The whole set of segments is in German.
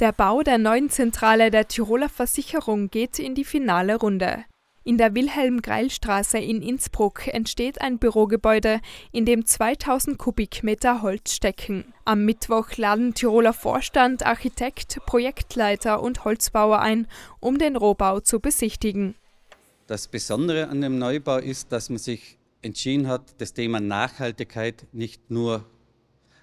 Der Bau der neuen Zentrale der Tiroler Versicherung geht in die finale Runde. In der Wilhelm-Greil-Straße in Innsbruck entsteht ein Bürogebäude, in dem 2000 Kubikmeter Holz stecken. Am Mittwoch laden Tiroler Vorstand, Architekt, Projektleiter und Holzbauer ein, um den Rohbau zu besichtigen. Das Besondere an dem Neubau ist, dass man sich entschieden hat, das Thema Nachhaltigkeit nicht nur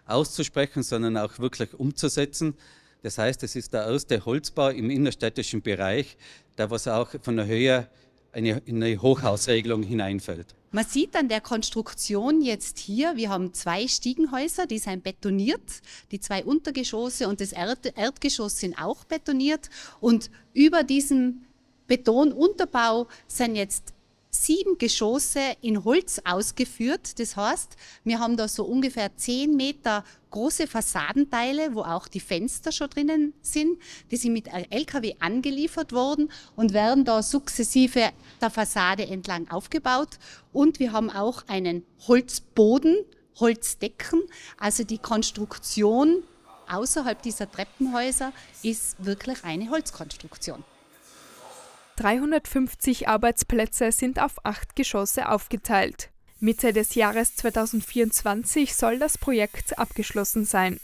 auszusprechen, sondern auch wirklich umzusetzen. Das heißt, es ist der erste Holzbau im innerstädtischen Bereich, der was auch von der Höhe eine, in eine Hochhausregelung hineinfällt. Man sieht an der Konstruktion jetzt hier, wir haben zwei Stiegenhäuser, die sind betoniert, die zwei Untergeschosse und das Erd Erdgeschoss sind auch betoniert und über diesem Betonunterbau sind jetzt sieben Geschosse in Holz ausgeführt. Das heißt, wir haben da so ungefähr zehn Meter große Fassadenteile, wo auch die Fenster schon drinnen sind. Die sind mit LKW angeliefert worden und werden da sukzessive der Fassade entlang aufgebaut. Und wir haben auch einen Holzboden, Holzdecken. Also die Konstruktion außerhalb dieser Treppenhäuser ist wirklich eine Holzkonstruktion. 350 Arbeitsplätze sind auf acht Geschosse aufgeteilt. Mitte des Jahres 2024 soll das Projekt abgeschlossen sein